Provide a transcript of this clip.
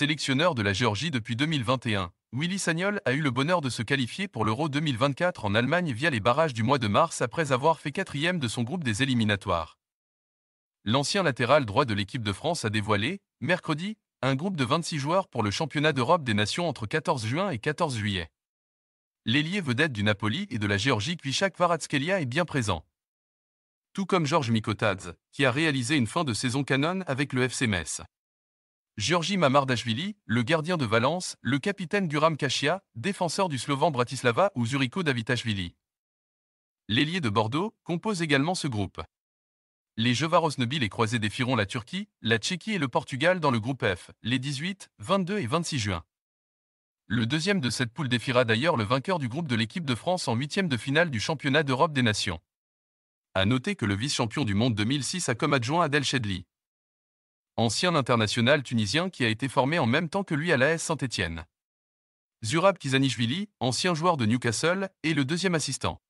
Sélectionneur de la Géorgie depuis 2021, Willy Sagnol a eu le bonheur de se qualifier pour l'Euro 2024 en Allemagne via les barrages du mois de mars après avoir fait quatrième de son groupe des éliminatoires. L'ancien latéral droit de l'équipe de France a dévoilé, mercredi, un groupe de 26 joueurs pour le championnat d'Europe des nations entre 14 juin et 14 juillet. L'ailier vedette du Napoli et de la Géorgie Kvichak varadskelia est bien présent. Tout comme Georges Mikotadze, qui a réalisé une fin de saison canon avec le FC Georgi Mamardashvili, le gardien de Valence, le capitaine Duram Kachia, défenseur du Slovan Bratislava ou Zuriko Davitashvili. L'ailier de Bordeaux compose également ce groupe. Les Jeux les et croisés défieront la Turquie, la Tchéquie et le Portugal dans le groupe F, les 18, 22 et 26 juin. Le deuxième de cette poule défiera d'ailleurs le vainqueur du groupe de l'équipe de France en huitième de finale du championnat d'Europe des Nations. À noter que le vice-champion du monde 2006 a comme adjoint Adel Chedli ancien international tunisien qui a été formé en même temps que lui à l'AS saint etienne Zurab Kizanishvili, ancien joueur de Newcastle, est le deuxième assistant.